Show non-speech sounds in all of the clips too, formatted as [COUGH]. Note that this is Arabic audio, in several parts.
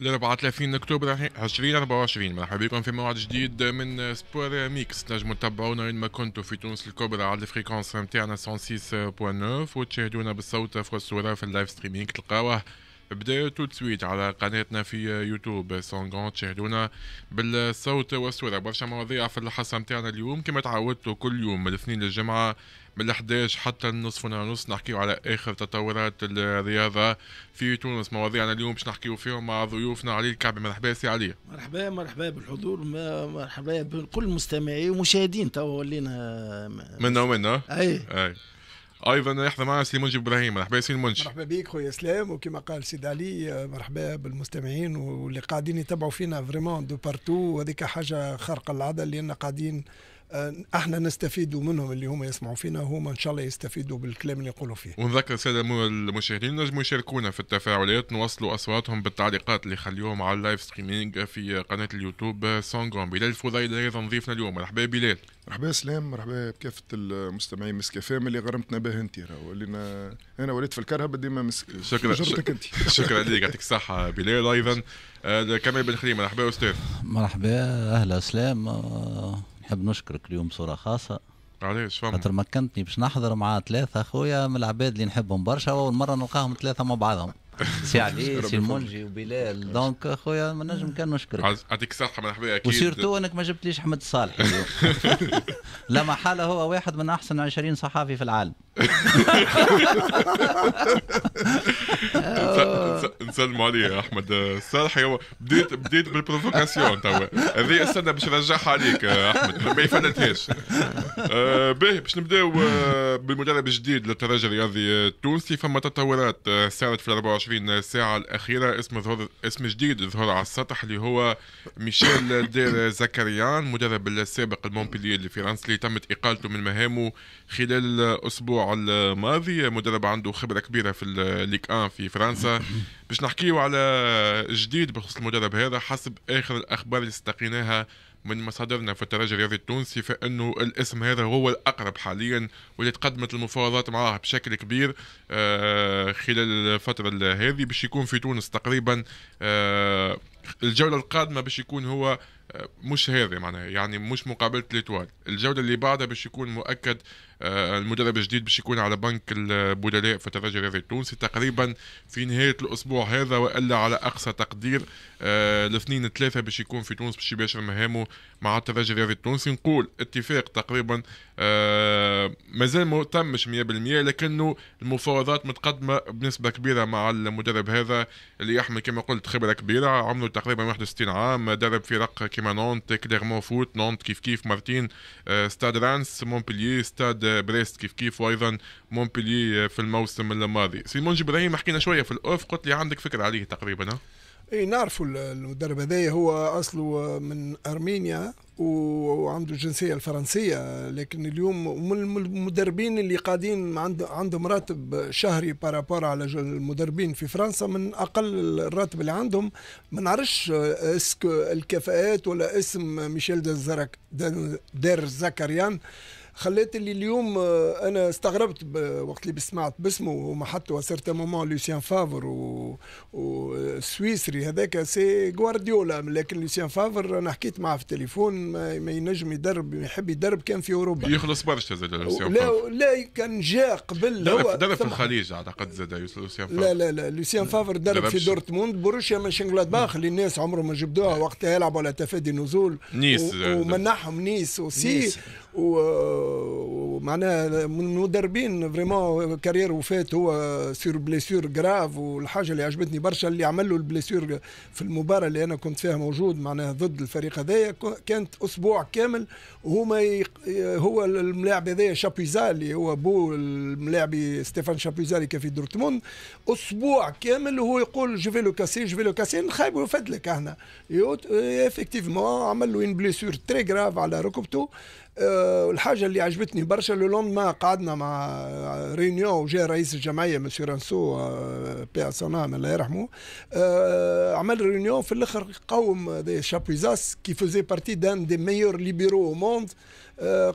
ل 34 اكتوبر 2024 مرحبا بكم في موعد جديد من سبور ميكس تنجموا تتبعونا وين ما كنتوا في تونس الكبرى على الفريكونس نتاعنا 106.9 وتشاهدونا بالصوت والصوره في اللايف ستريمينغ تلقاوه بدا تو تسويت على قناتنا في يوتيوب سونغون تشاهدونا بالصوت والصوره برشا مواضيع في الحصه نتاعنا اليوم كما تعودتوا كل يوم من الاثنين للجمعه من 11 حتى النصف ونص نحكيو على اخر تطورات الرياضه في تونس مواضيعنا اليوم باش نحكيو فيهم مع ضيوفنا علي الكعبي مرحبا سي علي مرحبا مرحبا بالحضور مرحبا بكل مستمعي ومشاهدين تو ولينا منا ومنا اي اي ايضا يحضر معنا سي منجي ابراهيم مرحبا سي منجي مرحبا بك خويا اسلام وكما قال سيد علي مرحبا بالمستمعين واللي قاعدين يتابعوا فينا فريمون دو بارتو وهذيك حاجه خارقه للعاده لان قاعدين آه، احنا نستفيدوا منهم اللي هم يسمعوا فينا وهما ان شاء الله يستفيدوا بالكلام اللي يقولوا فيه. ونذكر الساده المشاهدين نجموا يشاركونا في التفاعلات نوصلوا اصواتهم بالتعليقات اللي خليوهم على اللايف ستريمينج في قناه اليوتيوب سونغون بلال الفضيل ايضا ضيفنا اليوم مرحبا بلال. مرحبا سلام مرحبا بكافه المستمعين فام اللي غرمتنا به انت ولينا انا وليت في الكرهبه ديما مسك شكرا شك... انت [LAUGHS] شكرا لك يعطيك الصحه بلال ايضا آه، كمال بن خليل مرحبا استاذ مرحبا اهلا سلام آه، نحب نشكرك اليوم بصوره خاصه علاش فما خاطر مكنتني باش نحضر مع ثلاثه خويا من العباد اللي نحبهم برشا واول مره نلقاهم ثلاثه مع بعضهم [LAUGHS] سي علي سي المنجي وبلال دونك خويا ما نجم كان نشكرك يعطيك الصحه مرحبا اكيد وسيرتو انك ما جبتليش احمد الصالح [LAUGHS] لا محاله هو واحد من احسن 20 صحافي في العالم نسلموا عليه يا احمد صالح بديت بديت بالبروفوكاسيون توا هذه استنى باش نرجعها عليك احمد ما يفلتهاش آه، باهي باش نبداو آه، بالمدرب الجديد للترجي الرياضي آه، التونسي فما تطورات صارت في 24 ساعه الاخيره اسم ظهر اسم جديد ظهر على السطح اللي هو ميشيل دير زكريان مدرب السابق اللي فرنسا اللي تمت اقالته من مهامه خلال الاسبوع الماضي مدرب عنده خبره كبيره في الليك ان في فرنسا [LAUGHS] باش نحكيو على جديد بخصوص المدرب هذا حسب اخر الاخبار اللي استقيناها من مصادرنا في الترجي الرياضي التونسي فانه الاسم هذا هو الاقرب حاليا واللي تقدمت المفاوضات معاه بشكل كبير آه، خلال الفتره هذه باش يكون في تونس تقريبا آه، الجوله القادمه باش يكون هو آه، مش هذا معناها يعني مش مقابله ليتوال الجوله اللي بعدها باش يكون مؤكد آه، المدرب الجديد باش يكون على بنك البدلاء في الترجي الرياضي التونسي تقريبا في نهايه الاسبوع هذا والا على اقصى تقدير آه، الاثنين الثلاثه باش يكون في تونس باش يباشر مهامه مع الترجي الرياضي التونسي نقول اتفاق تقريبا آه، مازال ما تمش 100% لكنه المفاوضات متقدمه بنسبه كبيره مع المدرب هذا اللي يحمل كما قلت خبره كبيره عمره تقريبا 61 عام درب فرق كيما نونت كليرمون فوت نونت كيف كيف مارتين ستاد رانس مونبلييه ستاد بريست كيف كيف وايضا مونبلي في الموسم الماضي سيمون جبراهيم حكينا شويه في الاوف قلت لي عندك فكره عليه تقريبا اي نعرفوا المدرب هذايا هو اصله من ارمينيا وعنده الجنسيه الفرنسيه لكن اليوم من المدربين اللي قاعدين عندهم راتب شهري بارابور على المدربين في فرنسا من اقل الراتب اللي عندهم ما نعرفش اسكو الكفاءات ولا اسم ميشيل دير زكريان خليت اللي اليوم آه، انا استغربت وقت اللي سمعت باسمه وما حتى وصرت مومون لوسيان فافر و... والسويسري هذاك سي غوارديولا لكن لوسيان فافر انا حكيت معاه في التليفون ما, ما ينجم يدرب يحب يدرب كان في اوروبا يخلص برشا زاد لوسيان فافر لا لا كان جاء قبل درب درب في الخليج اعتقد زاد لوسيان فافر لا لا لا لوسيان فافر درب في دورتموند بروشيا مانشنغلادباخ اللي الناس عمرهم ما جبدوها وقتها يلعبوا على تفادي نزول نيس ومنحهم نيس وسي نيس. ومعناها من المدربين فريمون كارير وفات هو سير بليسير جراف والحاجه اللي عجبتني برشا اللي عمل له البليسير في المباراه اللي انا كنت فيها موجود معناها ضد الفريق هذايا كانت اسبوع كامل وهما يق... هو الملاعب هذايا شابيزالي هو بو الملاعبي ستيفان شابيزالي كان في دورتموند اسبوع كامل وهو يقول جو فيلو كاسي جو فيلو كاسي نخايبو فدلك احنا افكتيفمون عمل له ان بليسير تري جراف على ركبته آه، الحاجه اللي عجبتني برشا لو لوندما قعدنا مع رينيو وجاء رئيس الجمعيه مسيو رانسو آه، بي اسونام الله يرحمه آه، عمل رينيو في الاخر قوم دي شابويزاس كي فوزي بارتي دان دي ميور ليبيرو او موند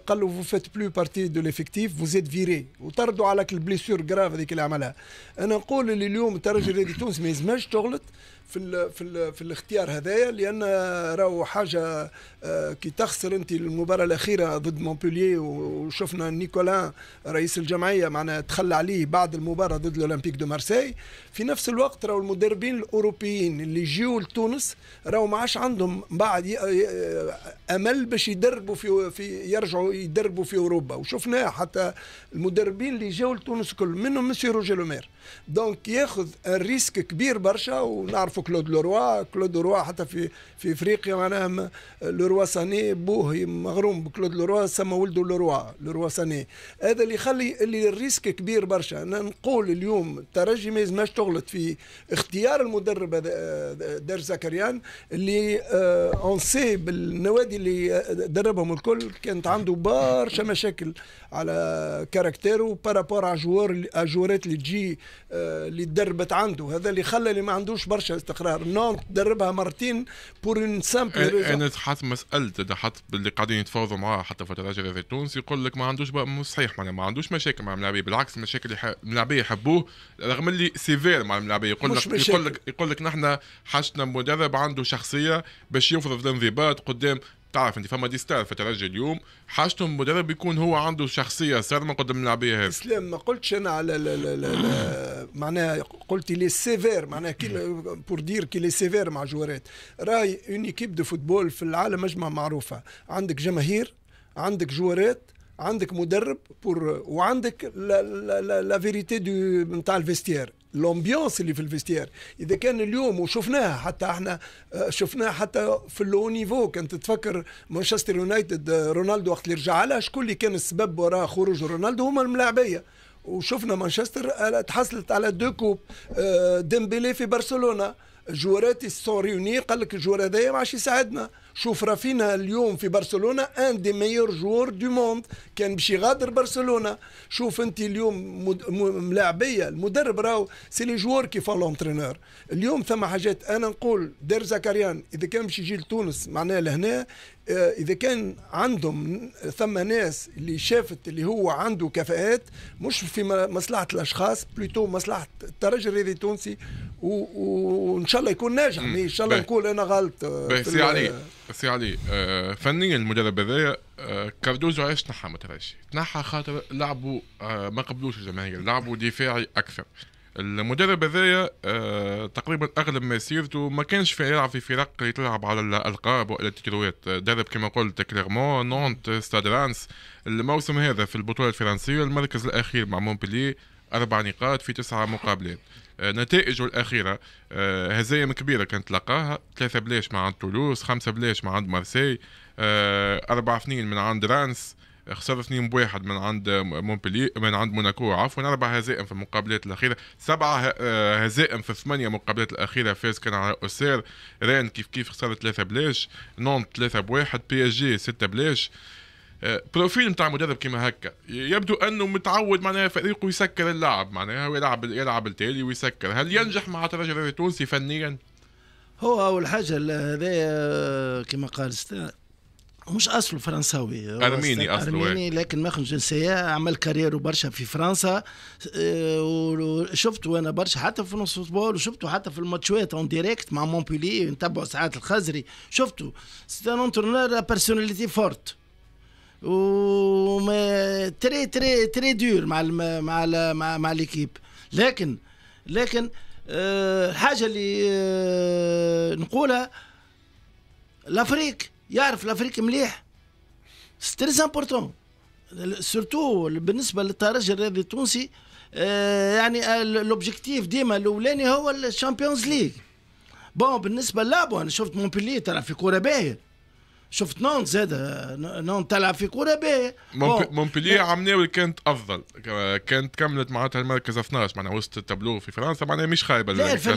قال له فو فيت بلو بارتي دو ليفيكتيف فو زيد فيري وطردوا على البليسور جراف هذيك اللي عملها انا نقول اللي اليوم الترجي الرياضي تونس ما يلزمهاش تغلط في الـ في الـ في الاختيار هذايا لان راهو حاجه آه، كي تخسر انت المباراه الاخيره ضد مونبوليي وشفنا نيكولا رئيس الجمعيه معنا تخلى عليه بعد المباراه ضد الاولمبيك دو مارسي في نفس الوقت راهو المدربين الاوروبيين اللي جيو لتونس راهو ما عادش عندهم بعد آه، آه، امل باش يدربوا في, في يرجعوا يدربوا في اوروبا وشفناه حتى المدربين اللي جاوا لتونس كل منهم مسيو روجي لومير دونك ياخذ ريسك كبير برشا ونعرف نعرفوا كلود لوروا كلود لوروا حتى في في افريقيا معناها لوروا ساني بوه مغروم بكلود لوروا سما ولده لوروا لوروا ساني هذا اللي يخلي اللي الريسك كبير برشا انا نقول اليوم الترجي ما يلزمهاش تغلط في اختيار المدرب دار زكريان اللي اون آه، سي بالنوادي اللي آه، دربهم الكل كانت عنده برشا مشاكل على كاركتيرو بارابور على جوار اللي تجي آه، اللي تدربت عنده هذا اللي خلى اللي ما عندوش برشا استقرار نون تدربها مرتين بور اون سامبل انا حتى مسالت ده اللي قاعدين يتفاوضوا معاه حتى فترات جرير التونسي يقول لك ما عندوش صحيح معناها ما عندوش مشاكل مع الملاعبيه بالعكس المشاكل اللي الملاعبيه يحبوه رغم اللي سيفير مع الملاعبيه يقول لك يقول لك يقول لك نحن حاجتنا مدرب عنده شخصيه باش يفرض الانضباط قدام تعرف انت فما دي ستار في الترجي اليوم حاجته المدرب يكون هو عنده شخصيه صارمه قدام اللاعبيه هذه اسلام ما قلتش انا على لا لا لا معناها قلت لي سيفير معناها كي بور دير كي لي سيفير مع جوارات راي اون ايكيب دو فوتبول في العالم اجمع معروفه عندك جماهير عندك جوارات عندك مدرب بور وعندك لا فيريتي دو نتاع الفيستير الامبيونس اللي في الفيستير اذا كان اليوم وشفناها حتى احنا آه، شفناها حتى في اللو نيفو كنت تفكر مانشستر آه، يونايتد رونالدو وقت اللي رجع لها شكون اللي كان السبب وراء خروج رونالدو هما الملاعبيه وشفنا مانشستر آه، تحصلت على دو كوب ديمبيلي في برشلونه جورات السوريوني قال لك الجوار هذايا ما عادش يساعدنا شوف رافينا اليوم في برشلونه ان دي ميور جور دو موند كان باش يغادر برشلونه شوف انت اليوم مد... م... ملاعبيه المدرب راهو سي لي جوار كي فون لونترينور اليوم ثم حاجات انا نقول دير زكريان اذا كان باش يجي لتونس معناها لهنا آه، اذا كان عندهم ثم ناس اللي شافت اللي هو عنده كفاءات مش في مصلحه الاشخاص بلوتو مصلحه الترجي الرياضي التونسي وان شاء الله يكون ناجح ان شاء الله نقول انا غلط آه، سي علي سي علي آه، فنيا المدرب هذايا كاردوزو علاش تنحى مترشي تنحى خاطر لعبوا ما قبلوش الجماهير لعبوا دفاعي اكثر المدرب هذايا آه، تقريبا اغلب مسيرته ما كانش في يلعب في فرق اللي تلعب على الالقاب والى التكروات آه، درب كما قلت كليرمون نونت ستاد رانس الموسم هذا في البطوله الفرنسيه المركز الاخير مع مونبلي اربع نقاط في تسعه مقابلات آه، نتائجه الأخيرة هزايم كبيرة كانت لقاها ثلاثة بلاش مع عند تولوز خمسة بلاش مع عند مارسي أربعة اثنين من عند رانس خسر 2 بواحد من عند مونبلي من عند موناكو عفوا اربع هزائم في المقابلات الاخيره سبعه آه، هزائم في ثمانيه مقابلات الاخيره فاز كان على اوسير رين كيف كيف خسر ثلاثه بلاش نون ثلاثه بواحد بي اس جي سته بلاش آه، بروفيل نتاع مدرب كيما هكا يبدو انه متعود معناها فريقه يسكر اللاعب معناها ويلعب يلعب التالي ويسكر هل ينجح مع الرجل التونسي فنيا؟ هو اول حاجه هذا آه، كما قال مش اصله فرنساوي ارميني اصله ارميني لكن ماخذ جنسيه عمل كارير برشا في فرنسا آه، وشفته انا برشا حتى في نص فوتبول وشفته حتى في الماتشات اون ديريكت مع مونبولي نتبع ساعات الخزري شفته سي ان انترونور بيرسوناليتي فورت و تري تري تري دور مع الم... مع ال مع, مع ليكيب لكن لكن الحاجه آه، اللي آه، نقولها لافريك يعرف الافريقي مليح سي تري امبورتون سورتو بالنسبه للترجي الرياضي التونسي آه، يعني لوبجيكتيف آه، ديما الاولاني هو الشامبيونز ليغ بون بالنسبه لابو انا شفت مونبيلي ترى في كوره باهيه شفت نانت زاد نانت تلعب في كوره باهيه مونبلييه عمليه كانت افضل كانت كملت معناتها المركز 12 معناها وسط التابلو في فرنسا معناها مش خايبه لا في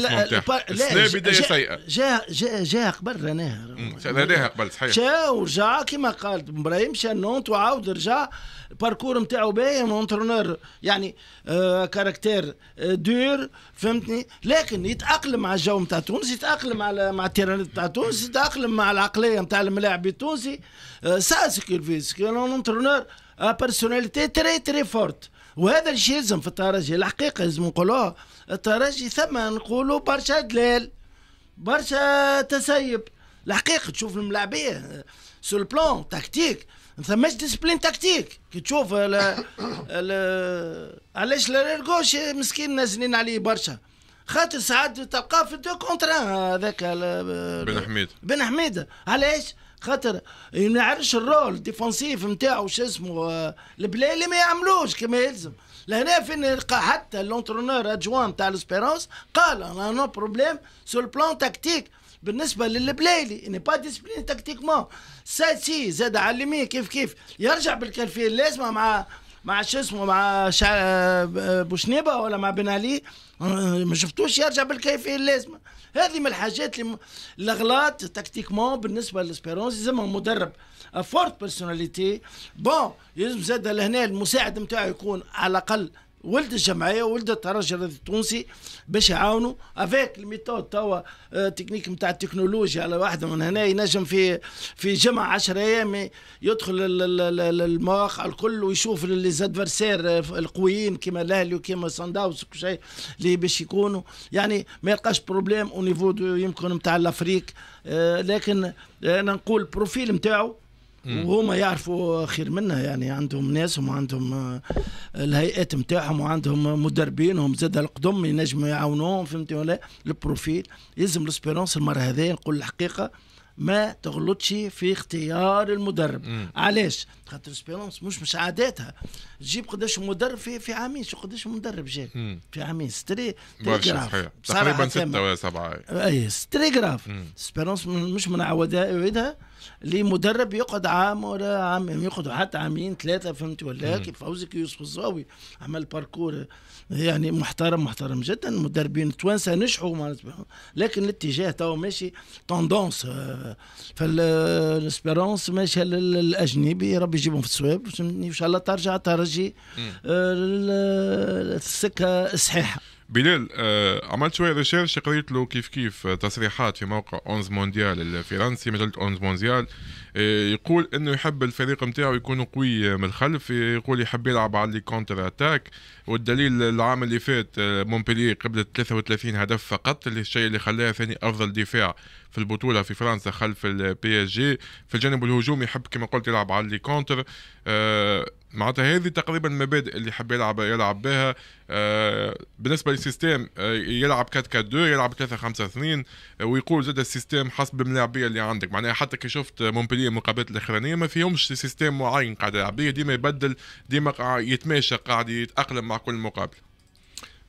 لا بدايه سيئه جا جا جا قبل رناها رناها قبل صحيح جا ورجع كما قال ابراهيم مشى نونت وعاود رجع الباركور نتاعو باهي مونترونور يعني آه كاركتير آه، دور فهمتني لكن يتاقلم مع الجو نتاع تونس يتاقلم على مع التيرانات نتاع تونس يتاقلم مع العقليه نتاع الملاعب الشعبي التونسي سا سكيلفيس كان اونترونور بيرسوناليتي تري تري فورت وهذا الشيء يلزم في الترجي الحقيقه لازم نقولوها الترجي ثم نقولوا برشا دلال برشا تسيب الحقيقه تشوف الملاعبيه سو البلان تكتيك ما ثماش ديسبلين تكتيك كي تشوف علاش جوش مسكين نازلين عليه برشا خاطر ساعات تلقاه في دو كونترا هذاك بن حميد بن حميد علاش؟ خاطر ما يعرفش الرول ديفونسيف نتاعو شو اسمه آه، البلايلي ما يعملوش كما يلزم لهنا فين حتى لونترونور ادجوان تاع لسبيرونس قال انا نو بروبليم سو البلان تكتيك بالنسبه للبلايلي اني با ديسبلين تكتيكمون سي زاد علميه كيف كيف يرجع بالكلفيه اللازمه مع مع شو اسمه مع شع... آه، آه، بوشنيبه ولا مع بن علي ما شفتوش يرجع بالكيفيه اللازمه هذه من الحاجات اللي الاغلاط تكتيكمون بالنسبه للاسبيرونس يلزمهم مدرب فورت بيرسوناليتي بون يلزم زاد لهنا المساعد نتاعو يكون على الاقل ولد الجمعيه ولد الترجي التونسي باش يعاونوا افيك الميثود توا تكنيك آه، نتاع التكنولوجيا على واحده من هنا ينجم في في جمع 10 ايام يدخل المواقع الكل ويشوف لي زادفرسير آه، القويين كيما الاهلي وكيما سان داونز وكل شيء اللي باش يكونوا يعني ما يلقاش بروبليم او نيفو يمكن نتاع الافريك آه، لكن انا نقول البروفيل نتاعو وهما يعرفوا خير منا يعني عندهم ناسهم وعندهم آه، الهيئات نتاعهم وعندهم مدربينهم زاد القدم ينجموا يعاونوهم فهمتي ولا البروفيل يلزم لسبيرونس المره هذه نقول الحقيقه ما تغلطش في اختيار المدرب علاش خاطر اسبيرونس مش مش عاداتها تجيب قداش مدرب في في عامين شو قداش مدرب جاي في عامين ستري برشا تقريبا ستة ولا سبعة اي ستري جراف اسبيرونس مش من عوادها مدرب يقعد عام ولا عام يعني يقعد حتى عامين ثلاثة فهمت ولا كيف فوزك يوسف الزاوي عمل باركور يعني محترم محترم جدا مدربين توانسة نجحوا لكن الاتجاه تو ماشي توندونس فالاسبيرونس ماشية للأجنبي ربي بيجيبهم في السواب فهمتني ان شاء الله ترجع ترجي آه، السكه صحيحه بلال آه، عملت شويه ريشيرش قريت له كيف كيف آه، تصريحات في موقع اونز مونديال الفرنسي مجله اونز مونديال آه، يقول انه يحب الفريق نتاعو يكون قوي من الخلف يقول يحب يلعب على لي كونتر اتاك والدليل العام اللي فات مونبيلي قبلت 33 هدف فقط الشيء اللي خلاه ثاني افضل دفاع في البطوله في فرنسا خلف البي اس جي في الجانب الهجومي يحب كما قلت يلعب على لي كونتر معناتها هذه تقريبا المبادئ اللي حب يلعب يلعب بها آه بالنسبه للسيستم آه يلعب 4 4 2 يلعب 3 5 2 ويقول زاد السيستم حسب الملاعبيه اللي عندك معناها حتى كي شفت مونبلي المقابلات الاخرانيه ما فيهمش سيستم معين قاعد يلعب به ديما يبدل ديما يتماشى قاعد يتاقلم مع كل مقابله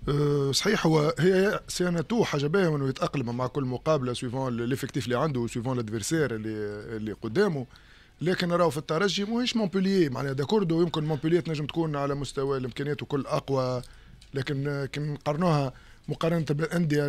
أه، صحيح هو هي سي ان تو حاجه باهيه انه يتاقلم مع كل مقابله سويفون ليفكتيف اللي عنده سويفون لادفيرسير اللي اللي قدامه لكن راهو في الترجي ماهيش مونبوليي معناها داكوردو يمكن مونبوليي تنجم تكون على مستوى الامكانيات وكل اقوى لكن كي نقارنوها مقارنه بالانديه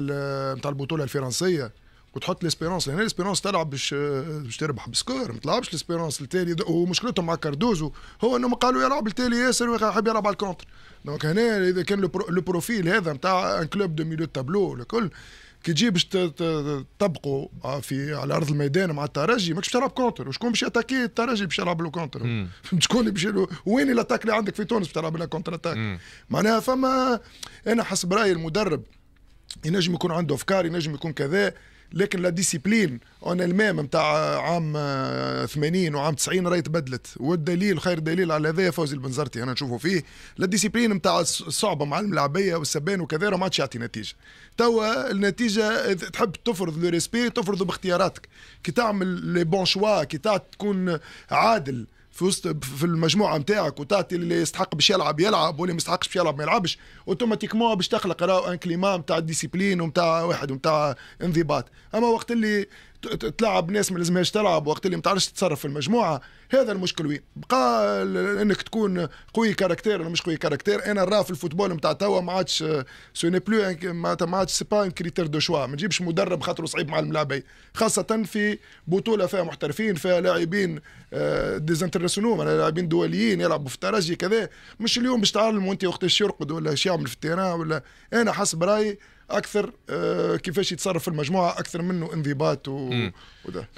نتاع البطوله الفرنسيه وتحط ليسبيرونس لان ليسبيرونس تلعب باش باش تربح بسكور ما تلعبش ليسبيرونس التالي ومشكلتهم مع كاردوزو هو انهم قالوا يلعب التالي ياسر يحب يلعب على الكونتر دونك هنا اذا كان لو بروفيل هذا نتاع ان كلوب دو ميليو تابلو الكل كي تجي باش تطبقوا آه، في على ارض الميدان مع الترجي ماكش باش تلعب كونتر وشكون باش ياتاكي الترجي باش يلعب له كونتر [LAUGHS] شكون اللي باش وين الاتاك اللي عندك في تونس باش تلعب لها كونتر اتاك معناها فما انا حسب رايي المدرب ينجم يكون عنده افكار ينجم يكون كذا لكن لا ديسيبلين اون الميم نتاع عام 80 وعام 90 راهي تبدلت والدليل خير دليل على هذا فوزي البنزرتي انا نشوفه فيه لا ديسيبلين نتاع الصعبه مع الملاعبيه والسبان وكذا ما عادش يعطي نتيجه توا النتيجه تحب تفرض لو ريسبي تفرضه باختياراتك كي تعمل لي بون شوا كي تكون عادل في وسط في المجموعه نتاعك وتعطي اللي يستحق باش يلعب يلعب واللي ما يستحقش باش يلعب ما يلعبش اوتوماتيكمون باش تخلق راه ان كليما نتاع ديسيبلين ونتاع واحد ومتاع انضباط اما وقت اللي تلعب ناس ما لازمهاش تلعب وقت اللي ما تعرفش تتصرف في المجموعه هذا المشكل وين بقى انك تكون قوي كاركتير ولا مش قوي كاركتير انا راه في الفوتبول نتاع توا ما عادش سو ني بلو ما عادش سي با ان كريتير دو شوا ما نجيبش مدرب خاطر صعيب مع الملاعبين خاصه في بطوله فيها محترفين فيها لاعبين ديزانترناسيونال آه، معناها لاعبين دوليين يلعبوا في الترجي كذا مش اليوم باش تعلموا انت وقتاش يرقد ولا ايش يعمل في التيران ولا انا حسب رايي اكثر آه، كيفاش يتصرف في المجموعه اكثر منه انضباط و... وده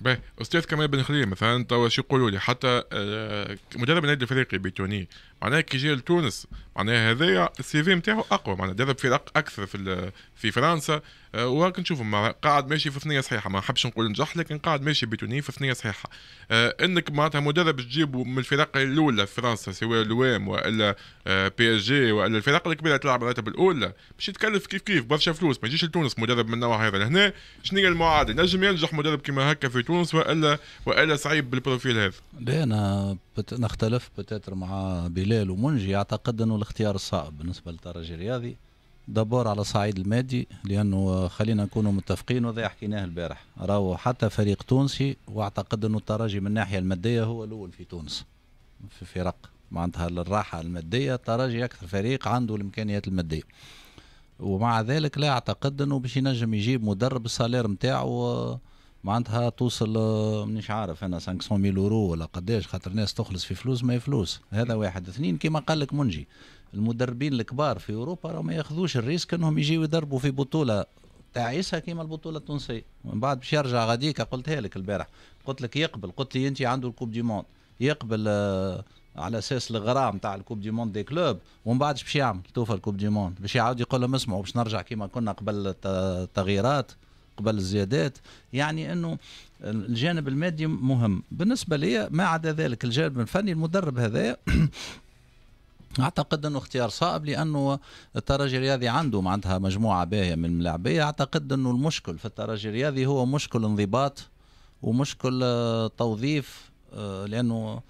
باهي استاذ كمال بن خليل مثلا توا شو يقولوا لي حتى أه، مدرب النادي الافريقي بتوني معناها كي جا لتونس معناها هذا السي في نتاعو اقوى معناها درب فرق اكثر في في فرنسا أه، وهاك نشوفوا ما قاعد ماشي في ثنيه صحيحه ما نحبش نقول نجح لكن قاعد ماشي بتوني في ثنيه صحيحه أه، انك معناتها مدرب تجيب من الفرق الاولى في فرنسا سواء لوام والا بي اس جي والا الفرق الكبيره تلعب الراتب الاولى باش يتكلف كيف كيف برشا فلوس ما يجيش لتونس مدرب من النوع هذا لهنا شنو هي المعادله نجم ينجح يروح مدرب كما هكا في تونس والا والا صعيب بالبروفيل هذا لا انا بت... نختلف بتاتر مع بلال ومنجي اعتقد انه الاختيار صعب بالنسبه للترجي الرياضي دبور على الصعيد المادي لانه خلينا نكونوا متفقين وهذا حكيناه البارح راهو حتى فريق تونسي واعتقد انه الترجي من الناحيه الماديه هو الاول في تونس في فرق معناتها للراحه الماديه الترجي اكثر فريق عنده الامكانيات الماديه ومع ذلك لا اعتقد انه باش ينجم يجيب مدرب السالير نتاعو معناتها توصل آه، مانيش عارف انا 500 ميل اورو ولا قداش خاطر الناس تخلص في فلوس ما هي فلوس هذا واحد اثنين كما قال لك منجي المدربين الكبار في اوروبا راه ما ياخذوش الريسك انهم يجيو يدربوا في بطوله تعيسها كيما البطوله التونسيه من بعد باش يرجع غاديك قلتها لك البارح قلت لك يقبل قلت لي انت عنده الكوب دي موند يقبل آه، على اساس الغرام تاع الكوب دي موند دي كلوب ومن بعد باش يعمل توفى الكوب دي موند باش يعاود يقول لهم اسمعوا باش نرجع كيما كنا قبل التغييرات يقبل الزيادات يعني انه الجانب المادي مهم بالنسبه لي ما عدا ذلك الجانب الفني المدرب هذا [CLEARS THROAT] اعتقد انه اختيار صائب لانه الترجي الرياضي عنده معناتها مجموعه باهيه من الملاعبيه اعتقد انه المشكل في الترجي الرياضي هو مشكل انضباط ومشكل آه، توظيف آه، لانه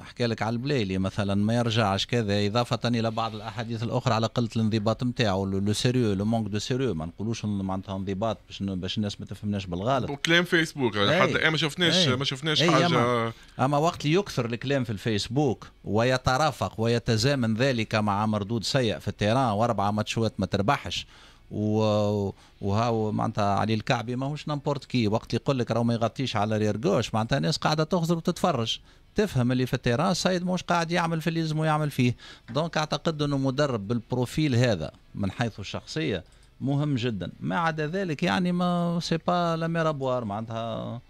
احكي لك على البليلي مثلا ما يرجعش كذا اضافه الى بعض الاحاديث الاخرى على قله الانضباط نتاعو لو سيريو لو مونك دو سيريو ما نقولوش معناتها انضباط باش باش الناس ما تفهمناش بالغلط وكلام فيسبوك يعني حتى ما شفناش إيه، ما شفناش إيه، حاجه اما, أما وقت يكثر الكلام في الفيسبوك ويترافق ويتزامن ذلك مع مردود سيء في التيران واربعه ماتشات ما تربحش و... وهاو معناتها علي الكعبي ماهوش نامبورت كي وقت يقول لك راه ما يغطيش على رير جوش معناتها الناس قاعده تخزر وتتفرج تفهم اللي في التيران سيد مش قاعد يعمل في اللي لازم يعمل فيه دونك اعتقد انه مدرب بالبروفيل هذا من حيث الشخصيه مهم جدا ما عدا ذلك يعني ما سي با لا ميرابوار معناتها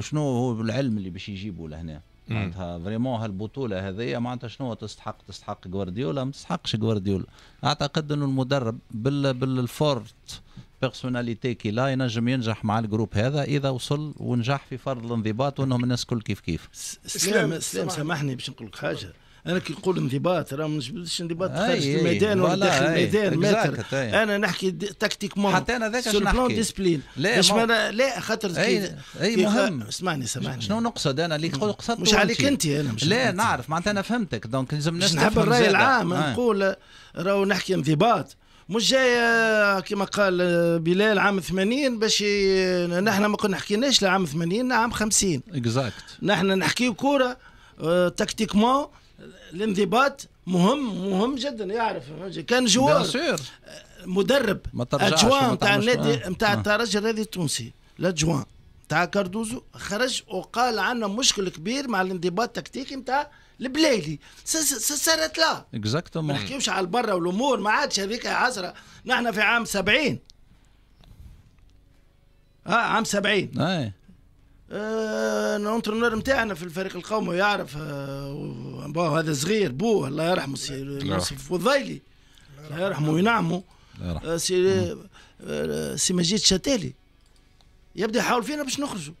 شنو هو العلم اللي باش يجيبوا لهنا معناتها فريمون هالبطوله هذه معناتها شنو تستحق تستحق جوارديولا ما تستحقش جوارديولا اعتقد انه المدرب بال بالفورت بيرسوناليتي كي لا ينجم ينجح مع الجروب هذا اذا وصل ونجح في فرض الانضباط وانهم الناس الكل كيف كيف سلام سلام سامحني باش نقول لك حاجه انا كي نقول انضباط راه ما نجبدش انضباط خارج الميدان ولا داخل الميدان متر انا نحكي تكتيك مون حتى انا ذاك نحكي ديسبلين لا مش ما لا خاطر اي, أي مهم اسمعني سامحني شنو نقصد انا اللي تقول قصدت مش عليك انت انا مش لا نعرف معناتها انا فهمتك دونك لازم نحب الراي العام نقول راهو نحكي انضباط مش جاي آه، كما قال آه، بلال عام 80 باش آه، نحن ما كنا حكيناش لعام 80 عام 50 اكزاكت نحن نحكي كوره تكتيكمون الانضباط مهم مهم جدا يعرف كان جوار مدرب ما اجوان نتاع النادي نتاع الترجي الرياضي التونسي لاجوان تاع كاردوزو خرج وقال عنه مشكل كبير مع الانضباط التكتيكي نتاع البلايلي صارت لا اكزاكتومون ما نحكيوش على البرة والامور ما عادش هذيك عصره نحن في عام سبعين اه عام سبعين اي آه، الانترونور نتاعنا في الفريق القومي يعرف آه هذا صغير بوه الله يرحمه سي يوسف فضيلي الله يرحمه وينعمه آه سي آه سي مجيد شتالي يبدا يحاول فينا باش نخرجوا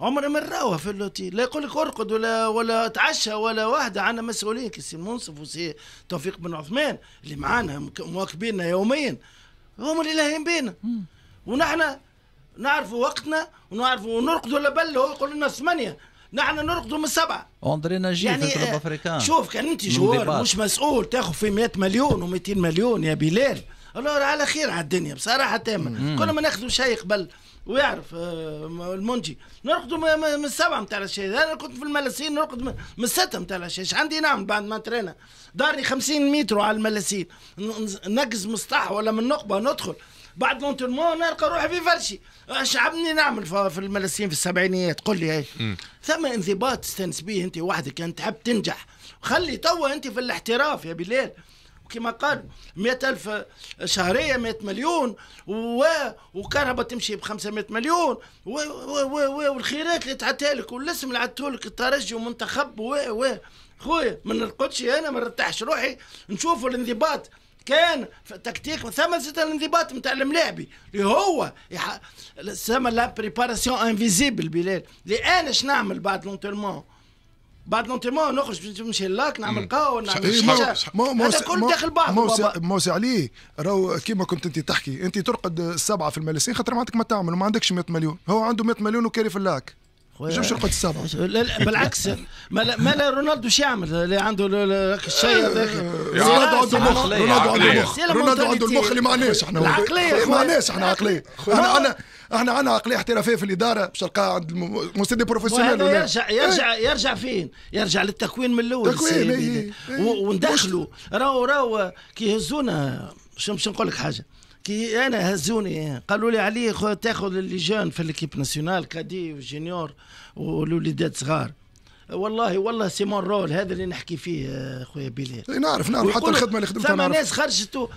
عمري ما نراوها في اللوتي لا يقول لك ارقد ولا ولا تعشى ولا واحده عندنا مسؤولين كسي منصف وسي توفيق بن عثمان اللي معانا مواكبيننا يوميا هم اللي لاهين بينا ونحن نعرفوا وقتنا ونعرفوا ولا بل هو يقول لنا ثمانيه نحن نرقدوا من سبعه اندري ناجي يعني في افريكان شوف كان انت جوار مش مسؤول تاخذ في 100 مليون و200 مليون يا بلال الله على خير على الدنيا بصراحه تامه كنا ما ناخذوا شيء قبل ويعرف آه، المونجي نرقد من السبعه نتاع العشاء انا كنت في الملاسين نرقد من السته نتاع العشاء عندي نعمل بعد ما ترينا داري 50 متر على الملاسين نقز مسطح ولا من نقبه ندخل بعد لونترمون نلقى روحي في فرشي اش عبني نعمل في الملاسين في السبعينيات قل لي هاي ثم انضباط تستانس به انت وحدك انت تحب تنجح خلي توا انت في الاحتراف يا بلال وكما قالوا 100000 شهريه 100 مليون و... وكهرباء تمشي ب 500 مليون و... و... و... و... والخيرات اللي تعطيها لك والاسم اللي عطوه لك الترجي ومنتخب و و خويا ما نرقدش انا ما نرتاحش روحي نشوف الانضباط كان في تكتيك ثم زاد الانضباط نتاع الملاعبي اللي هو ثم لا بريباراسيون انفيزيبل بلال اللي انا شنعمل بعد لونتيرمون بعد لونتيمون نخرج نمشي لاك نعمل قهوه نعمل شيء هذا كل داخل بعض موسى عليه راهو كيما كنت انت تحكي انت ترقد السبعه في الملاسين خاطر ما عندك ما تعمل وما عندكش 100 مليون هو عنده 100 مليون وكاري في اللاك جمش رقد السبعه [LAUGHS] لا لا بالعكس ما لا, ما لا رونالدو شو يعمل اللي عنده الشيء هذاك رونالدو عنده المخ رونالدو عنده المخ رونالدو عنده المخ اللي ما عندناش احنا العقليه ما عندناش احنا عقليه انا انا احنا عندنا عقليه احترافيه في الاداره باش تلقاها عند المستند بروفيسيونيل يرجع يرجع إيه. يرجع فين؟ يرجع للتكوين من الاول تكوين إيه، إيه، وندخلوا راهو راهو كي يهزونا باش نقول لك حاجه كي انا هزوني قالوا لي علي تاخذ اللي جون في ليكيب ناسيونال كادي وجينيور والوليدات صغار والله والله سيمون رول هذا اللي نحكي فيه آه، خويا بيليه نعرف نعرف حتى الخدمه اللي خدمتها ثم ناس خرجت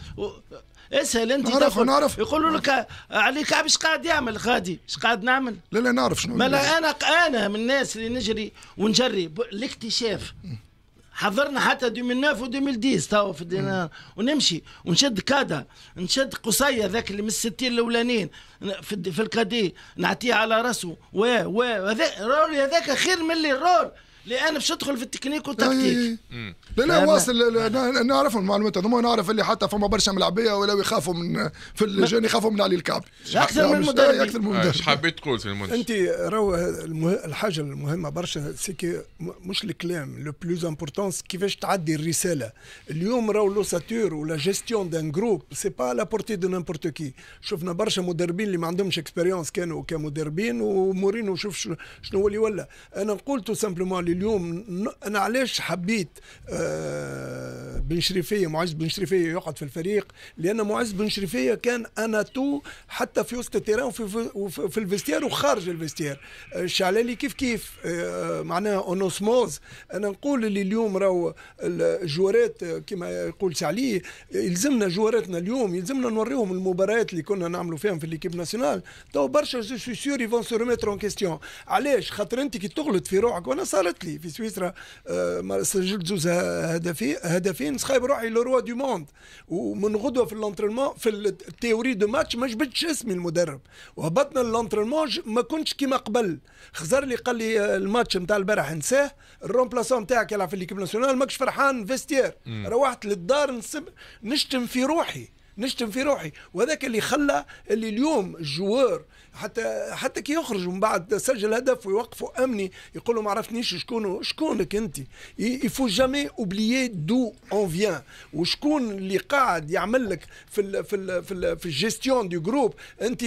اسال انت نعرف نعرف يقولوا لك علي كعب ايش قاعد يعمل غادي ايش قاعد نعمل لا لا نعرف شنو مالا انا انا من الناس اللي نجري ونجري الاكتشاف حضرنا حتى 2009 و 2010 توا في الدينار ونمشي ونشد كادا نشد قصية ذاك اللي من الستين الاولانيين في, الكادي نعطيه على راسه و و هذاك رولي هذاك خير من اللي الرول لان باش تدخل في التكنيك والتكتيك إيه. لا لا واصل نعرفهم المعلومات هذوما نعرف اللي حتى فما برشا ملعبيه ولا يخافوا من في اللجان يخافوا من علي الكعبي اكثر من المدرب آه، اكثر من المدرب حبيت تقول في المدرب انت راهو الحاجه المهمه برشا سيكي مش الكلام لو بلوز امبورتون كيفاش تعدي الرساله اليوم راهو لوساتور ولا جيستيون دان جروب سي با لا بورتي دو نيمبورت كي شفنا برشا مدربين اللي ما عندهمش اكسبيريونس كانوا كمدربين ومورينو شوف شنو هو اللي ولا انا قلت سامبلومون اليوم انا علاش حبيت آه، بن شريفيه معز بن شريفيه يقعد في الفريق لان معز بن شريفيه كان انا تو حتى في وسط التيران وفي في, في الفيستير وخارج الفيستير الشعلالي آه، كيف كيف آه، معناها اونوسموز انا نقول اللي اليوم راهو الجوارات كما يقول سعلي يلزمنا جواراتنا اليوم يلزمنا نوريهم المباريات اللي كنا نعملوا فيهم في ليكيب ناسيونال تو برشا جو سي سيور يفون سو ريميتر اون كيستيون علاش خاطر انت كي تغلط في روحك وانا صارت لي لي في سويسرا سجلت زوز هدفين هدفين سخايب روحي لو روا دو موند ومن غدوه في الانترنمون في التيوري دو ماتش ما جبتش اسمي المدرب وهبطنا للانترنمون ما كنتش كيما قبل خزر لي قال لي آه، الماتش نتاع البارح نساه الرومبلاسون نتاعك يلعب في ليكيب ناسيونال ماكش فرحان فيستير روحت للدار نسب نشتم في روحي نشتم في روحي وهذاك اللي خلى اللي اليوم الجوار حتى حتى كي يخرج من بعد سجل هدف ويوقفوا امني يقولوا ما عرفتنيش شكون شكونك انت يفو جامي اوبليي دو اون فيان وشكون اللي قاعد يعمل لك في الـ في الـ في, في الجيستيون دي جروب انت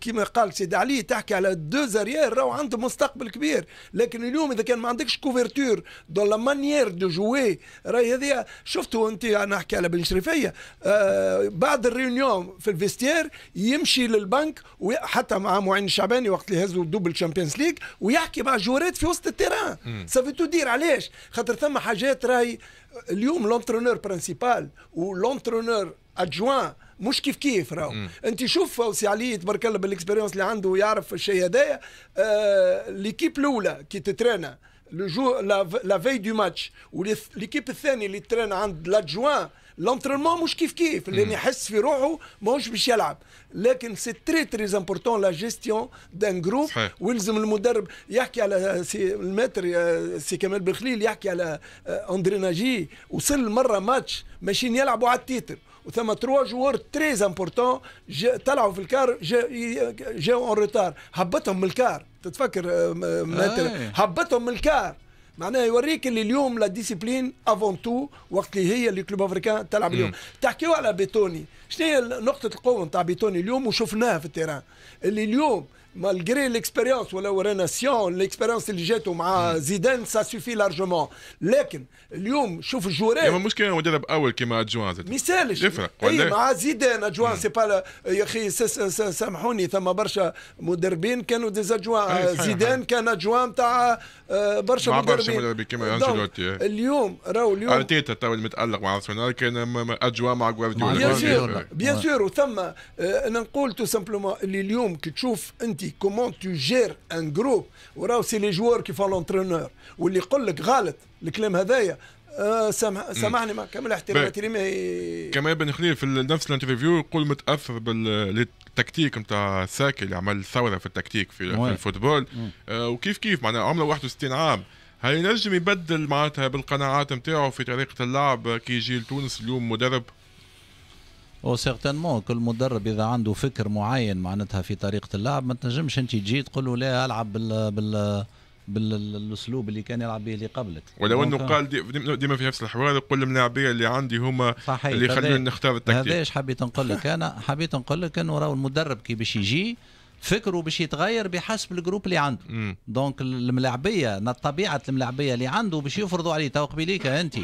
كما قال سيد علي تحكي على دو زاريير راهو عندهم مستقبل كبير لكن اليوم اذا كان ما عندكش كوفرتور دون لا مانيير دو جوي راهي هذه شفتوا انت نحكي على بن شريفيه آه بعد الريونيون في الفيستير يمشي للبنك حتى مع معين الشعباني وقت اللي هزوا دوبل تشامبيونز ليج ويحكي مع جورات في وسط التيران سافي تو دير علاش خاطر ثم حاجات راهي اليوم لونترونور برانسيبال ولونترونور ادجوان مش كيف كيف راهو انت شوف سي علي تبارك الله بالاكسبيريونس اللي عنده ويعرف الشيء هذايا آه ليكيب الاولى كي تترينا لو جو لا في دو ماتش وليكيب الثانيه اللي تترينا عند لادجوان لونترينمون مش كيف كيف لان يحس في روحه ماهوش باش يلعب لكن سي تري تري امبورتون لا جيستيون دان جروب ويلزم المدرب يحكي على سي الماتر سي كمال بالخليل يحكي على اندري ناجي وصل مره ماتش ماشيين يلعبوا على التيتر وثم تروا جوار تري امبورتون طلعوا في الكار جاو اون ريتار هبطهم من الكار تتفكر ماتر هبطهم من الكار معناها يوريك اللي اليوم لا ديسيبلين افون تو وقت اللي هي اللي كلوب افريكان تلعب اليوم تحكيو على بيتوني شنو هي نقطه القوه نتاع بيتوني اليوم وشفناها في التيران اللي اليوم مالغري ليكسبيريونس ولا سيون ليكسبيريونس اللي جاتو مع زيدان سا سوفي لارجومون لكن اليوم شوف الجوري ما مشكله مدرب اول كيما ادجوان ما يسالش يفرق ولا مع زيدان ادجوان سي با يا اخي سامحوني ثم برشا مدربين كانوا ديز ادجوان زيدان كان ادجوان تاع برشا مدربين مع برشا مدربين كيما انجيلوتي اليوم راهو اليوم ارتيتا تو متالق مع ارسنال كان ادجوان مع غوارديولا بيان سور بيان سور وثم انا نقول تو سامبلومون اللي اليوم كي تشوف انت انت كومون تو جير ان جروب وراو سي لي جوار كيف لونترونور واللي يقول لك غلط الكلام هذايا آه، سامح سامحني ما كامل احتراماتي لما كما بن خليل في نفس الانترفيو يقول متاثر بالتكتيك نتاع ساكي اللي عمل ثوره في التكتيك في, في الفوتبول آه وكيف كيف معناها عمره 61 عام هل ينجم يبدل معناتها بالقناعات نتاعو في طريقه اللعب كي يجي لتونس اليوم مدرب وسيغتانمون كل مدرب اذا عنده فكر معين معناتها في طريقه اللعب ما تنجمش انت تجي تقول له لا العب بال بال بالاسلوب اللي كان يلعب به اللي قبلك ولو انه قال ديما دي في نفس الحوار يقول الملاعبيه اللي عندي هما صحيح اللي يخلوني نختار التكتيك هذا ايش حبيت نقول لك انا حبيت نقول لك انه راهو المدرب كي باش يجي فكره باش يتغير بحسب الجروب اللي عنده مم. دونك الملاعبيه طبيعه الملاعبيه اللي عنده باش يفرضوا عليه تو قبيليك انت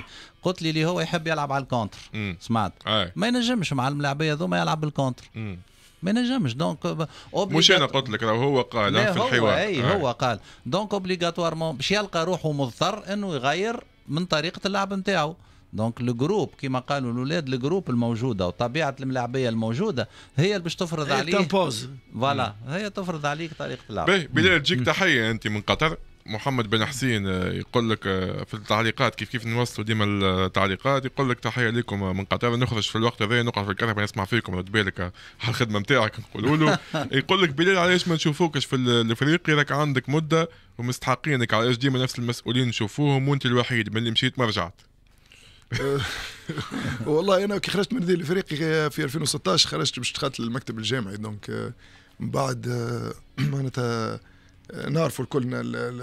قلت لي اللي هو يحب يلعب على الكونتر مم. سمعت أي. ما ينجمش مع الملاعبيه ذوما يلعب بالكونتر مم. ما ينجمش دونك مش انا قلت لك هو قال في الحوار اي أيه. هو قال دونك اوبليغاتوارمون باش يلقى روحه مضطر انه يغير من طريقه اللعب نتاعو دونك الجروب كما قالوا الاولاد الجروب الموجوده وطبيعه الملاعبيه الموجوده هي اللي باش تفرض عليك تمبوز فوالا هي تفرض عليك طريقه اللعب بلال تجيك تحيه انت من قطر محمد بن حسين آه، يقول لك آه، في التعليقات كيف كيف نوصلوا ديما التعليقات يقول لك تحيه لكم آه، من قطر نخرج في الوقت هذا نقعد في الكهرباء نسمع فيكم رد بالك على الخدمه نتاعك نقولوا له [LAUGHS] يقول لك بلال علاش ما نشوفوكش في الافريقي راك عندك مده ومستحقينك علاش ديما نفس المسؤولين نشوفوهم وانت الوحيد من اللي مشيت ما رجعت [LAUGHS] والله انا كي خرجت من ديال الافريقي في 2016 خرجت باش دخلت للمكتب الجامعي دونك من بعد [CLEARS THROAT] معناتها نعرفوا الكلنا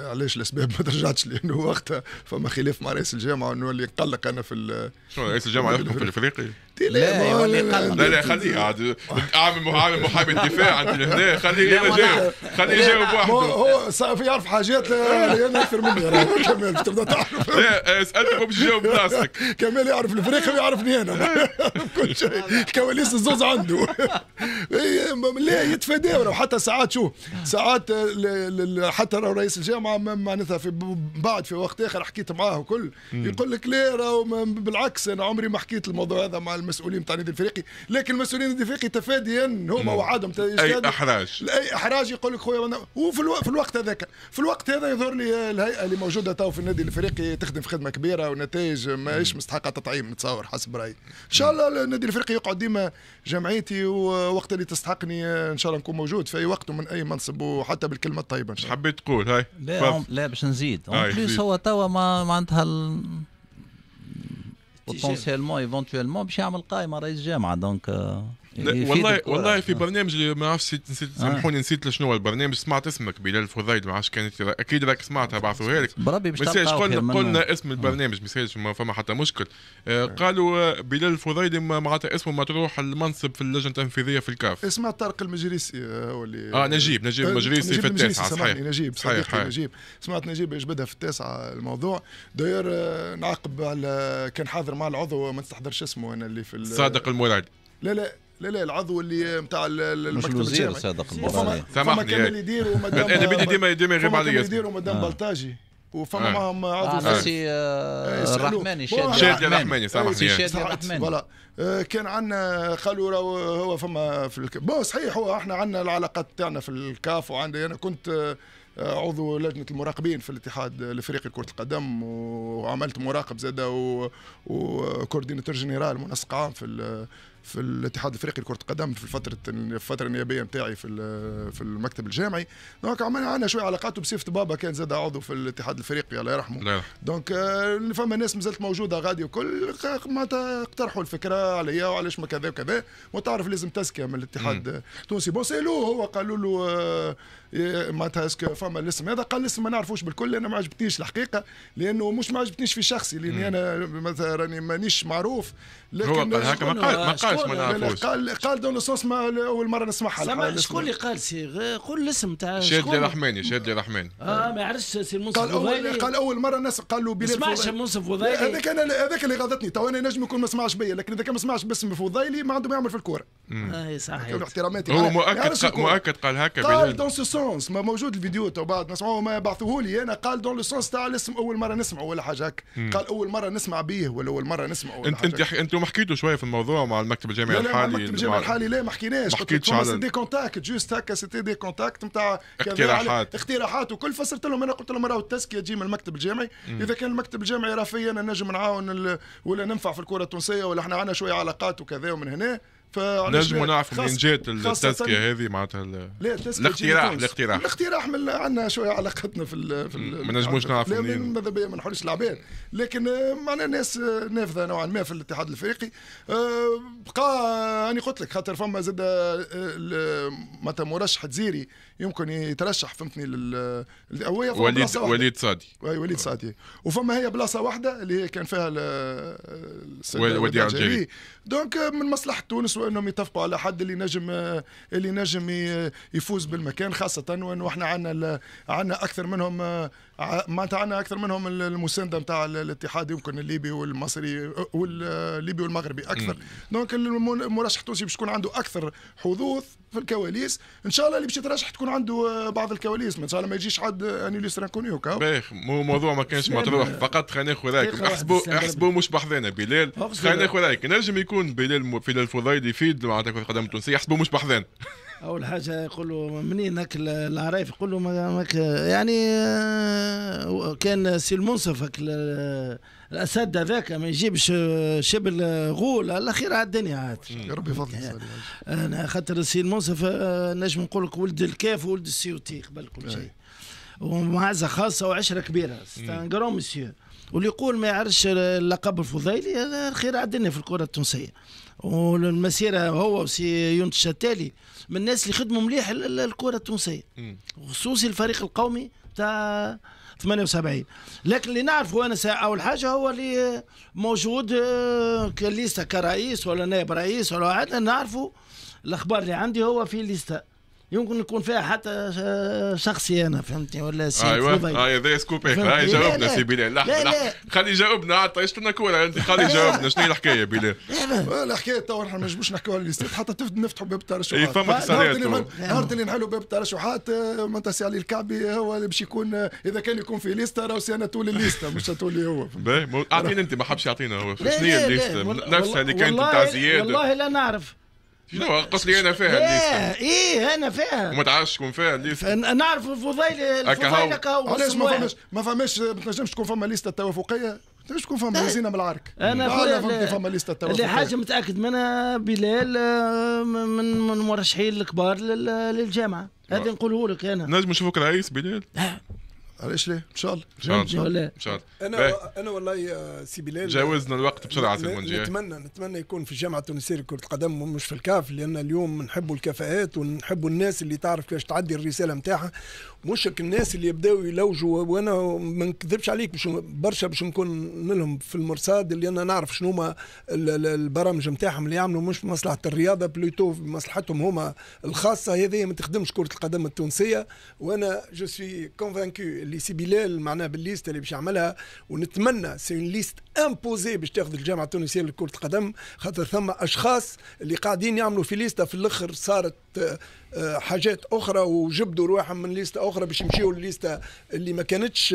علاش الاسباب ما ترجعتش لانه وقتها فما خلاف مع رئيس الجامعه انه اللي قلق انا في رئيس الجامعه يخدم في الافريقي لا لا لا خليه عاد اعمل اعمل محامي الدفاع عند هنا خليه يجاوب خليه يجاوب وحده هو يعرف حاجات انا اكثر مني كمال باش تبدا تعرف لا اسالك باش يجاوب بلاصتك كمال يعرف الفريق ويعرفني انا [LAUGHS] كل شيء الكواليس الزوز عنده [LAUGHS] إيه، لا يتفاداو حتى ساعات شوف ساعات حتى رئيس الجامعه معناتها في بعد في وقت اخر حكيت معاه وكل يقول لك لا بالعكس انا عمري ما حكيت الموضوع هذا مع المسؤولين تاع النادي الافريقي لكن المسؤولين النادي الافريقي تفاديا هما وعدهم اي احراج اي احراج يقول لك خويا وفي الو... في الوقت هذاك في الوقت هذا يظهر لي الهيئه اللي موجوده تو في النادي الافريقي تخدم في خدمه كبيره ونتائج ماهيش مستحقه تطعيم نتصور حسب رايي ان شاء الله النادي الافريقي يقعد ديما جمعيتي ووقت اللي تستحقني ان شاء الله نكون موجود في اي وقت ومن اي منصب وحتى بالكلمه الطيبه ان شاء الله حبيت تقول هاي لا لا باش نزيد اون بليس هو توا معناتها بوتونسيلمون ايفونتويلمون باش يعمل قائمه رئيس جامعه دونك والله والله في آه. برنامج اللي ما عرفش نسيت آه. سامحوني نسيت شنو هو البرنامج سمعت اسمك بلال الفضيل ما عرفش كانت اكيد راك سمعتها آه. بعثوها لك بربي باش قلنا قلنا اسم البرنامج ما ما فما حتى مشكل قالوا بلال الفضيل معناتها اسمه مطروح المنصب في اللجنه التنفيذيه في الكاف اسمع طارق المجريسي هو اللي اه نجيب نجيب المجريسي في التاسعه صحيح نجيب صحيح نجيب سمعت نجيب يجبدها في التاسعه الموضوع داير نعاقب على كان حاضر مع العضو ما تستحضرش اسمه انا اللي في صادق المراد لا لا لا لا العضو اللي نتاع المكتب الوزير صادق البراني سامحني كان اللي يديروا مدام [LAUGHS] انا إيه، بدي ديما ديما يغيب عليا يديروا مدام آه. بلطاجي وفما آه. معهم عضو آه. سي إيه، الرحماني شادي شادي الرحماني سامحني شادي الرحماني فوالا آه، كان عندنا قالوا هو فما في الك... بون صحيح هو احنا عندنا العلاقات تاعنا في الكاف وعندي انا كنت عضو لجنه المراقبين في الاتحاد الافريقي لكره القدم وعملت مراقب زاده وكورديناتور جنرال منسق عام في في الاتحاد الافريقي لكره القدم في الفتره الفتره النيابيه نتاعي في في المكتب الجامعي دونك عملنا عندنا شويه علاقات بسيف بابا كان زاد عضو في الاتحاد الافريقي الله يرحمه لا. دونك آه، فما ناس مازالت موجوده غادي وكل معناتها اقترحوا الفكره عليا وعلاش ما كذا وكذا وتعرف لازم تزكيه من الاتحاد التونسي بون سالوه هو قالوا له آه، معناتها اسكو فما الاسم هذا قال الاسم ما نعرفوش بالكل انا ما عجبتنيش الحقيقه لانه مش ما عجبتنيش في شخصي لاني انا مثلا راني مانيش معروف لكن هو قال هكا ما قال ما قال علاش ما نعرفوش قال قال دون صوص ما اول مره نسمعها شكون اللي قال سي قول الاسم تاع شادلي رحماني شادلي رحماني اه ما يعرفش سي منصف قال اول قال اول مره الناس قالوا بلال ما سمعش منصف وضايلي هذاك انا هذاك اللي غاضتني تو انا نجم يكون ما سمعش بيا لكن اذا كان ما سمعش باسم فضيلي ما عنده ما يعمل في الكوره اه صحيح احتراماتي هو مؤكد مؤكد قال هكا قال دون سو سونس ما موجود الفيديو تو بعد نسمعوه ما بعثوه لي انا قال دون لو سونس تاع الاسم اول مره نسمعه ولا حاجه قال اول مره نسمع به ولا اول مره نسمعه انت انت انتم حكيتوا شويه في الموضوع مع المكتب المكتب الجامعي الحالي المكتب الجامعي الحالي ليه ما حكيناش ما على دي كونتاكت جوست هكا سيتي دي كونتاكت نتاع اقتراحات اقتراحات وكل فسرت لهم انا قلت لهم راهو التزكيه تجي من المكتب الجامعي اذا كان المكتب الجامعي راه فيا انا نجم نعاون ولا ننفع في الكره التونسيه ولا احنا عندنا شويه علاقات وكذا ومن هنا نجم نعرف منين جات التزكيه هذه معناتها الاقتراح الاقتراح الاقتراح من عندنا شويه علاقتنا في ال في ما نجموش نعرف منين ماذا بيا ما نحولش العباد لكن آه، معناها ناس آه، نافذه نوعا ما في الاتحاد الافريقي آه، بقى راني قلت لك خاطر فما زاد معناتها مرشح تزيري يمكن يترشح فهمتني لل هو وليد وليد صادي اي وليد صادي وفما هي بلاصه واحده اللي كان فيها وديع الجري دونك من مصلحه تونس انهم يتفقوا على حد اللي نجم اللي نجم يفوز بالمكان خاصه وانه احنا عندنا عندنا اكثر منهم معناتها عندنا اكثر منهم المسانده نتاع الاتحاد يمكن الليبي والمصري والليبي والمغربي اكثر دونك المرشح التونسي باش يكون عنده اكثر حظوظ في الكواليس ان شاء الله اللي باش يترشح تكون عنده آه، بعض الكواليس ان شاء الله ما يجيش حد لي رانكوني هكا بايخ موضوع ما كانش مطروح فقط خلينا ناخذ رايك احسبوا احسبوا مش بحذانا بلال خلينا ناخذ رايك نجم يكون بلال في الفضيل يفيد معناتها القدم التونسيه احسبوا مش بحذانا اول حاجه يقول له منين هاك العرايف يقول له ماك يعني آه، كان سي المنصف هاك الاسد هذاك ما يجيبش آه، شبل غول على خير على الدنيا عاد يا ربي فضل يعني انا خاطر سي المنصف آه، نجم نقول لك ولد الكاف وولد السيوتي قبل كل شيء ومعزه خاصه وعشره كبيره سي ان غران مسيو واللي يقول ما يعرفش اللقب الفضيلي هذا خير عدنا في الكره التونسيه والمسيره هو وسي يونس الشتالي من الناس اللي خدموا مليح الكره التونسيه خصوصي الفريق القومي تاع 78 لكن اللي نعرفه انا اول حاجه هو اللي موجود آه، كليستا كرئيس ولا نائب رئيس ولا عاد نعرفه الاخبار اللي عندي هو في ليستا يمكن يكون فيها حتى شخصي انا فهمتني ولا سي ايوا أيوة، هاي ذا سكوب هاي جاوبنا سي بلال لحظه لا خلي جاوبنا عطيش لنا كوره انت خلي جاوبنا شنو هي الحكايه بلال الحكايه تو نحن ما نجموش نحكيوها للاستاد حتى تفد نفتحوا باب الترشحات اي فما تساليات نهار اللي نعم. نحلوا باب الترشحات آه، معناتها سي علي الكعبي آه، هو اللي باش يكون آه، اذا كان يكون في ليستا راهو سي انا تولي الليستا مش تولي هو [LAUGHS] اعطيني انت ما حبش يعطينا هو شنو هي الليستا نفسها اللي كانت تاع زياد والله لا نعرف شنو قص لي انا فيها الليسته ايه انا فيها وما تعرفش تكون فيها الليسته نعرف الفضيل الفضيل علاش ما فماش ما فماش ما تنجمش تكون فما ليسته توافقيه تنجمش تكون فما زينه من العرك انا فهمت فما ليسته توافقيه اللي حاجه متاكد منها بلال آه، من المرشحين الكبار للجامعه نعم. هذا نقوله لك انا نجم نشوفك رئيس بلال علاش ليه؟ ان شاء الله ان شاء الله ان شاء الله انا باي. انا والله آه، سي بلال جاوزنا الوقت بسرعه المونديال نتمنى نتمنى يكون في الجامعه التونسيه لكره القدم ومش في الكاف لان اليوم نحبوا الكفاءات ونحبوا الناس اللي تعرف كيفاش تعدي الرساله نتاعها مش الناس اللي يبداوا يلوجوا وانا ما نكذبش عليك باش برشا باش نكون منهم في المرصاد اللي انا نعرف شنو هما البرامج نتاعهم اللي يعملوا مش مصلحه الرياضه بلوتو في مصلحتهم هما الخاصه هذه ما تخدمش كره القدم التونسيه وانا جو سوي كونفانكو اللي سي بلال معناها بالليست اللي باش يعملها ونتمنى سي اون ليست امبوزي باش تاخذ الجامعه التونسيه لكره القدم خاطر ثم اشخاص اللي قاعدين يعملوا في ليستا في الاخر صارت آه، حاجات اخرى وجبدوا رواحهم من ليستا اخرى باش يمشيوا لليستا اللي ما كانتش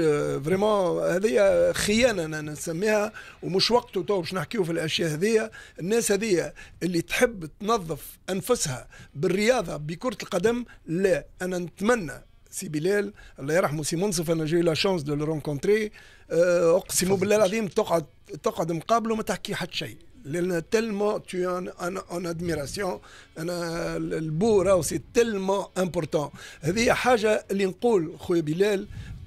فريمون آه، هذه خيانه انا نسميها ومش وقته تو باش نحكيو في الاشياء هذه الناس هذه اللي تحب تنظف انفسها بالرياضه بكره القدم لا انا نتمنى سي بلال الله يرحمه سي منصف انا جاي لا شونس دو رونكونتري اقسم بالله العظيم تقعد تقعد مقابله ما تحكي حتى شيء لان تلمو تو ان ان ادميراسيون انا البو راهو سي تلمو امبورتون هذه حاجه اللي نقول خويا بلال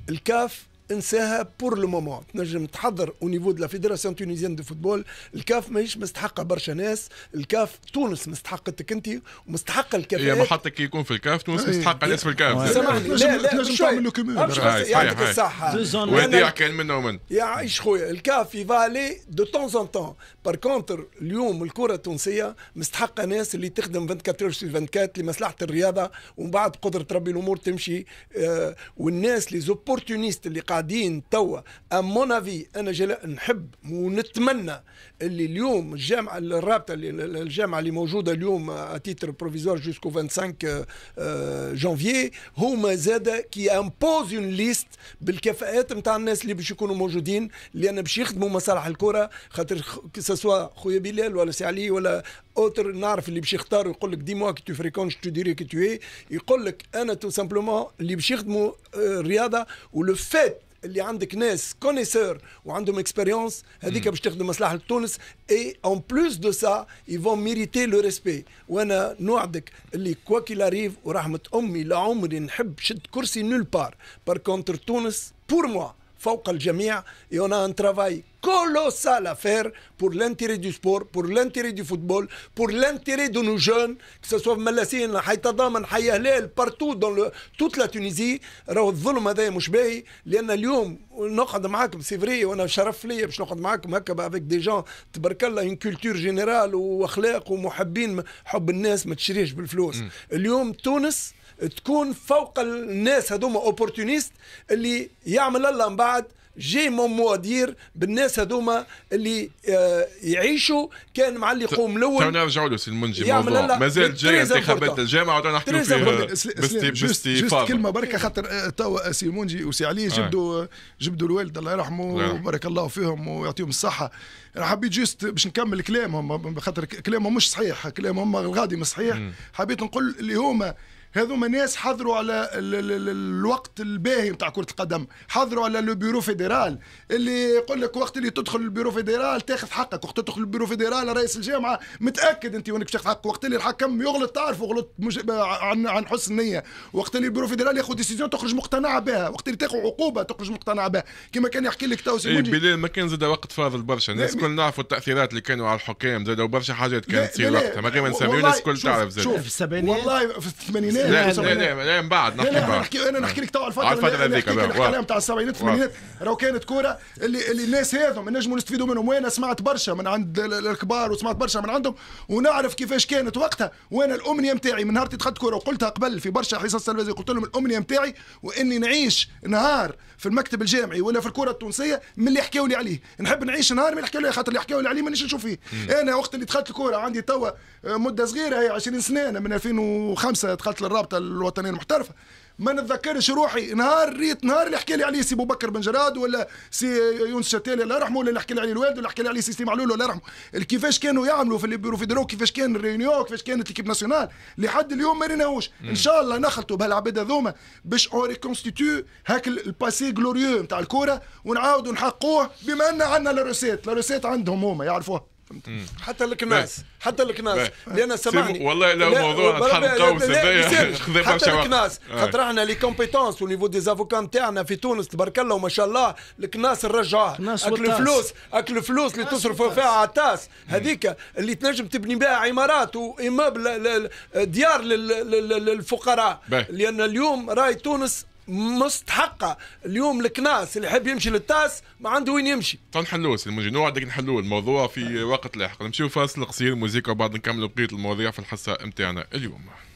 الكاف انساها بور لو مومون تنجم تحضر او نيفو دو لا فيدراسيون تونيزيان دو فوتبول الكاف ماهيش مستحقه برشا ناس الكاف تونس مستحقتك انت ومستحقه الكاف هي محطك يكون في الكاف تونس إيه. مستحقه ناس في الكاف إيه. سامحني لا لا تنجم تعمل له كمان يعطيك الصحه وهذه كان من ومن يعيش خويا الكاف يفالي دو تون ان تون بار كونتر اليوم الكره التونسيه مستحقه ناس اللي تخدم 24 سور 24 لمصلحه الرياضه ومن بعد قدره ربي الامور تمشي آه، والناس لي زوبورتونيست اللي قاعد قاعدين توا امون افي انا جل... نحب ونتمنى اللي اليوم الجامعه الرابطه اللي الجامعه اللي موجوده اليوم اتيتر بروفيزور جوسكو 25 جانفي هما زاد كي امبوز اون ليست بالكفاءات نتاع الناس اللي باش يكونوا موجودين لان باش يخدموا مصالح الكره خاطر سوا خويا بلال ولا سي علي ولا اوتر نعرف اللي باش يختار يقول لك دي موا كي تو فريكونش تو ديري كي تو اي يقول لك انا تو سامبلومون اللي باش يخدموا آه، الرياضه ولو فات اللي عندك ناس كونيسور وعندهم اكسبيريونس هذيك باش تخدم مصلحه تونس اي اون بلوس دو سا يفون ميريتي لو ريسبي وانا نوعدك اللي كوا كيلاريف ورحمه امي لعمري نحب شد كرسي نول بار بار كونتر تونس بور موا فوق الجميع يونا ان ترافاي كولوسال افير بور لانتيري دو سبور بور لانتيري دو فوتبول بور لانتيري دو نو جون كو nos jeunes, que ce ملاسين حيتضامن حي هلال بارتو دون توت لا تونيزي راهو الظلم هذا مش باهي لان اليوم نقعد معاكم سي فري وانا شرف لي باش نقعد معاكم هكا افيك دي جون تبارك الله اون كولتور جينيرال واخلاق ومحبين حب الناس ما تشريش بالفلوس اليوم تونس تكون فوق الناس هذوما اوبورتونيست اللي يعمل الله من بعد جي مون موادير بالناس هذوما اللي آه، يعيشوا كان مع اللي يقوم الاول تونا نرجعوا له سي المنجي موضوع مازال جاي انتخابات الجامعه تو نحكي فيها بستي بستي جست كلمه بركه خاطر آه، توا سي المنجي وسي علي جبدوا آه. جبدوا الوالد الله يرحمه وبارك الله فيهم ويعطيهم الصحه انا حبيت جست باش نكمل كلامهم خاطر كلامهم مش صحيح كلامهم الغادي مش صحيح حبيت نقول اللي هما هذوما ناس حضروا على الـ الـ الـ الوقت الباهي نتاع كره القدم حضروا على لو بيرو فيدرال اللي يقول لك وقت اللي تدخل البيرو فيدرال تاخذ حقك وقت تدخل البيرو فيدرال رئيس الجامعه متاكد انت وانك تاخذ حقك وقت اللي الحكم يغلط تعرف غلط مج... عن عن حسن نيه وقت اللي البيرو فيدرال ياخذ ديسيزيون تخرج مقتنع بها وقت اللي تاخذ عقوبه تخرج مقتنع بها كما كان يحكي لك تو اي بلال ما كان زاد وقت فاضل برشا الناس الكل نعرفوا التاثيرات اللي كانوا على الحكام زاد برشا حاجات كانت تصير وقتها ما كان ما الناس الكل تعرف زاد في السبعينات والله في الثمانينات لا لا من بعد نحكي بعد نحكي انا نحكي لك توا الفتره الفتره هذيك الكلام تاع السبعينات الثمانينات راهو كانت كوره اللي اللي الناس هذم نجموا نستفيدوا منهم وانا سمعت برشا من عند الكبار وسمعت برشا من عندهم ونعرف كيفاش كانت وقتها وانا الامنيه نتاعي من نهار دخلت كوره وقلتها قبل في برشا حصص تلفزيون قلت لهم الامنيه نتاعي واني نعيش نهار في المكتب الجامعي ولا في الكره التونسيه من اللي يحكيوا لي عليه نحب نعيش نهار من اللي يحكيوا لي خاطر اللي يحكيوا لي عليه مانيش نشوف فيه انا وقت اللي دخلت الكره عندي توا آه، مده صغيره هي 20 سنه أنا من 2005 دخلت للرابطه الوطنيه المحترفه ما نتذكرش روحي نهار ريت نهار اللي حكى لي عليه سي بكر بن جراد ولا سي يونس شتالي الله يرحمه ولا اللي حكى لي عليه الوالد ولا حكى لي عليه سي معلول الله يرحمه كيفاش كانوا يعملوا في البيرو فيدرو كيفاش كان الريونيو كيفاش كانت ليكيب ناسيونال لحد اليوم ما ريناهوش ان شاء الله نخلطوا بهالعباد هذوما باش اون ريكونستيتيو هاك الباسي جلوريو نتاع الكوره ونعاودوا نحقوه بما ان عندنا لا روسيت لا روسيت عندهم هما يعرفوها حتى الكناس حتى الكناس لان سمعني والله لو موضوع نتحرك قوس حتى الكناس آه. خاطر احنا لي كومبيتونس ونيفو دي زافوكا نتاعنا في تونس تبارك الله وما شاء الله الكناس نرجعوها اكل الفلوس اكل الفلوس اللي تصرفوا فيها على التاس هذيك اللي تنجم تبني بها عمارات واماب ديار للفقراء لان اليوم راي تونس مستحقه اليوم الكناس اللي يحب يمشي للتاس ما عنده وين يمشي تنحلوه سلمونجي نوعدك نحلوه الموضوع في وقت لاحق نمشيو فاصل قصير موزيكا وبعد نكملوا بقيه المواضيع في الحصه نتاعنا اليوم